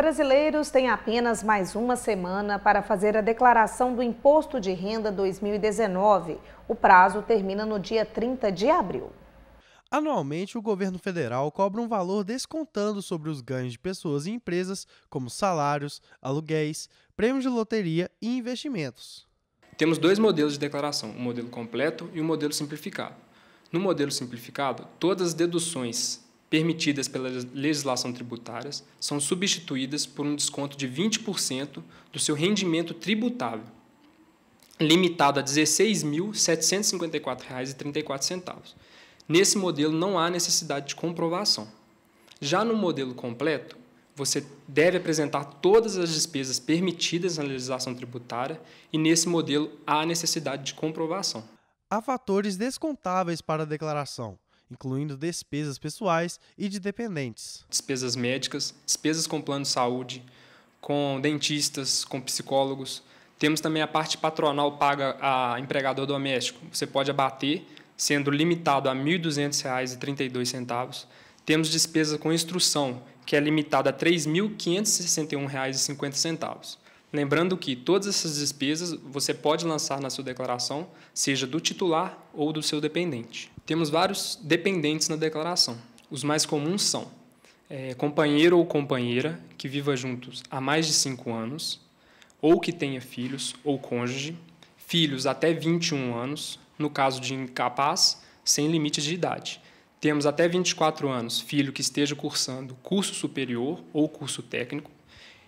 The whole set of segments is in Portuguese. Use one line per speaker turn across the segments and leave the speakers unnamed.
brasileiros têm apenas mais uma semana para fazer a declaração do Imposto de Renda 2019. O prazo termina no dia 30 de abril.
Anualmente, o governo federal cobra um valor descontando sobre os ganhos de pessoas e empresas, como salários, aluguéis, prêmios de loteria e investimentos.
Temos dois modelos de declaração, o um modelo completo e o um modelo simplificado. No modelo simplificado, todas as deduções permitidas pela legislação tributária são substituídas por um desconto de 20% do seu rendimento tributável, limitado a R$ 16.754,34. Nesse modelo não há necessidade de comprovação. Já no modelo completo, você deve apresentar todas as despesas permitidas na legislação tributária e nesse modelo há necessidade de comprovação.
Há fatores descontáveis para a declaração
incluindo despesas pessoais e de dependentes. Despesas médicas, despesas com plano de saúde, com dentistas, com psicólogos. Temos também a parte patronal paga a empregador doméstico. Você pode abater, sendo limitado a R$ 1.200,32. Temos despesa com instrução, que é limitada a R$ 3.561,50. Lembrando que todas essas despesas você pode lançar na sua declaração, seja do titular ou do seu dependente. Temos vários dependentes na declaração. Os mais comuns são é, companheiro ou companheira que viva juntos há mais de 5 anos, ou que tenha filhos ou cônjuge, filhos até 21 anos, no caso de incapaz, sem limite de idade. Temos até 24 anos filho que esteja cursando curso superior ou curso técnico,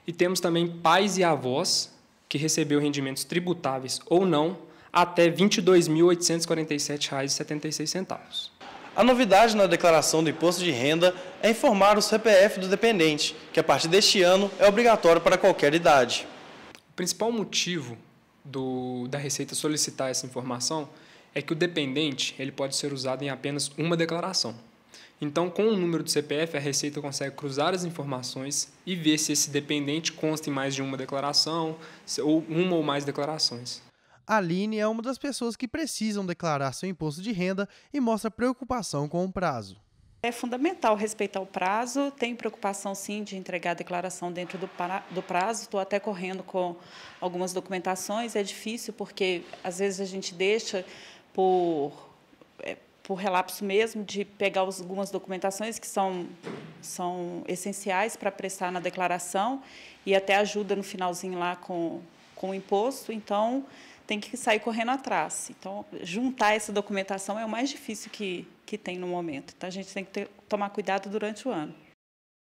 e temos também pais e avós que recebeu rendimentos tributáveis ou não até R$ 22.847,76. A
novidade na declaração do imposto de renda é informar o CPF do dependente, que a partir deste
ano é obrigatório para qualquer idade. O principal motivo do, da Receita solicitar essa informação é que o dependente ele pode ser usado em apenas uma declaração. Então, com o número do CPF, a Receita consegue cruzar as informações e ver se esse dependente consta em mais de uma declaração ou uma ou mais declarações.
Aline é uma das pessoas que precisam declarar seu imposto de renda e mostra preocupação com o prazo.
É fundamental respeitar o prazo, tenho preocupação sim de entregar a declaração dentro do prazo, estou até correndo com algumas documentações, é difícil porque às vezes a gente deixa por é, por relapso mesmo, de pegar algumas documentações que são, são essenciais para prestar na declaração e até ajuda no finalzinho lá com, com o imposto, então tem que sair correndo atrás. Então, juntar essa documentação é o mais difícil que, que tem no momento. Então, a gente tem que ter, tomar cuidado durante o ano.